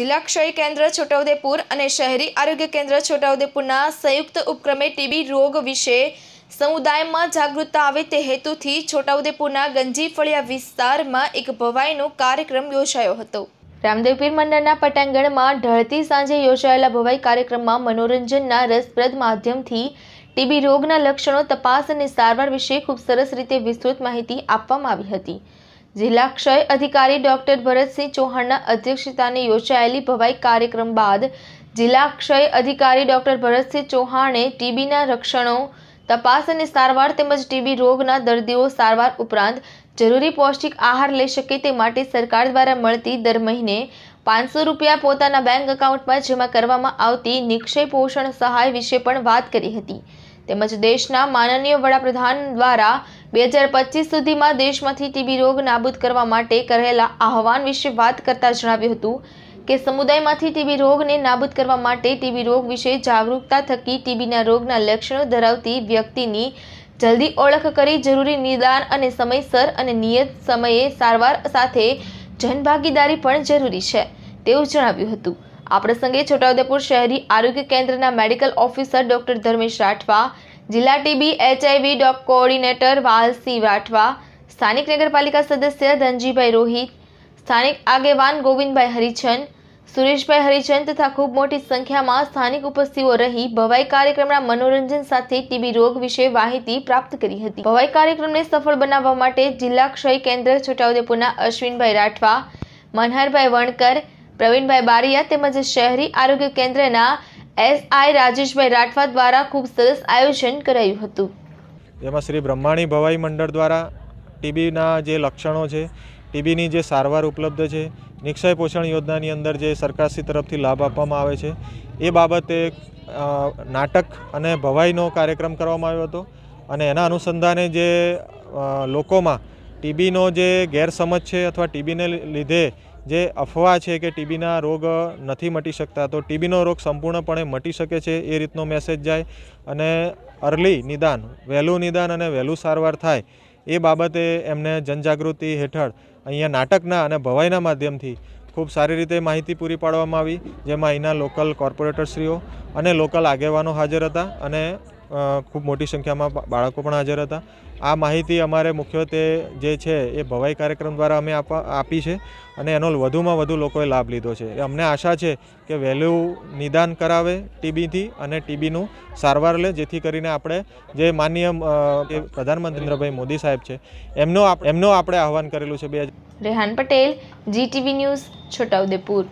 જિલ્લા ક્ષય કેન્દ્ર છોટાઉદેપુર અને શહેરી આરોગ્ય કેન્દ્ર છોટાઉદેપુરના સંયુક્ત ઉપક્રમે ટીબી રોગ વિશે સમુદાયમાં જાગૃતતા આવે તે હેતુથી છોટાઉદેપુરના ગંજીફળિયા વિસ્તારમાં એક ભવાઈનો કાર્યક્રમ યોજાયો હતો રામદેવપીર મંડળના પટાંગણમાં ઢળતી સાંજે યોજાયેલા ભવાઈ કાર્યક્રમમાં મનોરંજનના રસપ્રદ માધ્યમથી ટીબી રોગના લક્ષણો તપાસ અને સારવાર વિશે ખૂબ સરસ રીતે વિસ્તૃત માહિતી આપવામાં આવી હતી જિલ્લા ક્ષય અધિકારી ડોક્ટર ભરતસિંહ ચૌહાણના અધ્યક્ષતાને યોજાયેલી ભવાઈ કાર્યક્રમ બાદ જિલ્લા ક્ષય અધિકારી ડોક્ટર ભરતસિંહ ચૌહાણે ટીબીના રક્ષણો તપાસ અને સારવાર તેમજ ટીબી રોગના દર્દીઓ સારવાર ઉપરાંત જરૂરી પૌષ્ટિક આહાર લઈ શકે તે માટે સરકાર દ્વારા મળતી દર મહિને પાંચસો રૂપિયા પોતાના બેંક એકાઉન્ટમાં જમા કરવામાં આવતી નિક્ષય પોષણ સહાય વિશે પણ વાત કરી હતી તેમજ દેશના માનનીય વડાપ્રધાન દ્વારા બે હજાર પચીસ સુધીમાં દેશમાંથી ટીબી રોગ નાબૂદ કરવા માટે કરેલા આહવાન વિશે વાત કરતા જણાવ્યું હતું કે સમુદાયમાંથી ટીબી રોગને નાબૂદ કરવા માટે ટીબી રોગ વિશે જાગરૂકતા થકી ટીબીના રોગના લક્ષણો ધરાવતી વ્યક્તિની જલ્દી ઓળખ કરી જરૂરી નિદાન અને સમયસર અને નિયત સમયે સારવાર સાથે જનભાગીદારી પણ જરૂરી છે તેવું જણાવ્યું હતું આ પ્રસંગે છોટાઉદેપુર શહેરી આરોગ્ય કેન્દ્રના medical officer doctor Dharmesh Rathwa જિલ્લા ટીબી એચઆઈવી ડોક કોઓર્ડિનેટર વાહલસિંહ રાઠવા સ્થાનિક નગરપાલિકા સદસ્ય ધનજીભાઈ રોહિત સ્થાનિક આગેવાન ગોવિંદભાઈ હરિચંદ સુરેશભાઈ હરિચંદ તથા ખૂબ મોટી સંખ્યામાં સ્થાનિક ઉપસ્થિતિઓ રહી ભવાઈ કાર્યક્રમના મનોરંજન સાથે ટીબી રોગ વિશે માહિતી પ્રાપ્ત કરી હતી ભવાઈ કાર્યક્રમને સફળ બનાવવા માટે જિલ્લા ક્ષય કેન્દ્ર છોટાઉદેપુરના અશ્વિનભાઈ રાઠવા મનહરભાઈ વણકર પ્રવીણભાઈ બારિયા તેમજ શહેરી આરોગ્ય કેન્દ્રના એસઆઈ રાજેશભાઈ રાઠવા દ્વારા ખૂબ સરસ આયોજન કરાયું હતું જેમાં શ્રી બ્રહ્માણી ભવાઈ મંડળ દ્વારા ટીબીના જે લક્ષણો છે ટીબીની જે સારવાર ઉપલબ્ધ છે નિક્ષય પોષણ યોજનાની અંદર જે સરકારશ્રી તરફથી લાભ આપવામાં આવે છે એ બાબતે નાટક અને ભવાઈનો કાર્યક્રમ કરવામાં આવ્યો હતો અને એના અનુસંધાને જે લોકોમાં ટીબીનો જે ગેરસમજ છે અથવા ટીબીને લીધે જે અફવા છે કે ટીબીના રોગ નથી મટી શકતા તો ટીબીનો રોગ સંપૂર્ણપણે મટી શકે છે એ રીતનો મેસેજ જાય અને અર્લી નિદાન વહેલું નિદાન અને વહેલું સારવાર થાય એ બાબતે એમને જનજાગૃતિ હેઠળ અહીંયા નાટકના અને ભવાઈના માધ્યમથી ખૂબ સારી રીતે માહિતી પૂરી પાડવામાં આવી જેમાં અહીંના લોકલ કોર્પોરેટરશ્રીઓ અને લોકલ આગેવાનો હાજર હતા અને ખૂબ મોટી સંખ્યામાં બાળકો પણ હાજર હતા આ માહિતી અમારે મુખ્યત્વે જે છે એ ભવાઈ કાર્યક્રમ દ્વારા અમે આપી છે અને એનો વધુમાં વધુ લોકોએ લાભ લીધો છે અમને આશા છે કે વહેલું નિદાન કરાવે ટીબીથી અને ટીબીનું સારવાર લે જેથી કરીને આપણે જે માનનીય પ્રધાનમંત્રી નરેન્દ્રભાઈ મોદી સાહેબ છે એમનો એમનો આપણે આહવાન કરેલું છે બે રેહાન પટેલ જીટીવી ન્યૂઝ છોટાઉદેપુર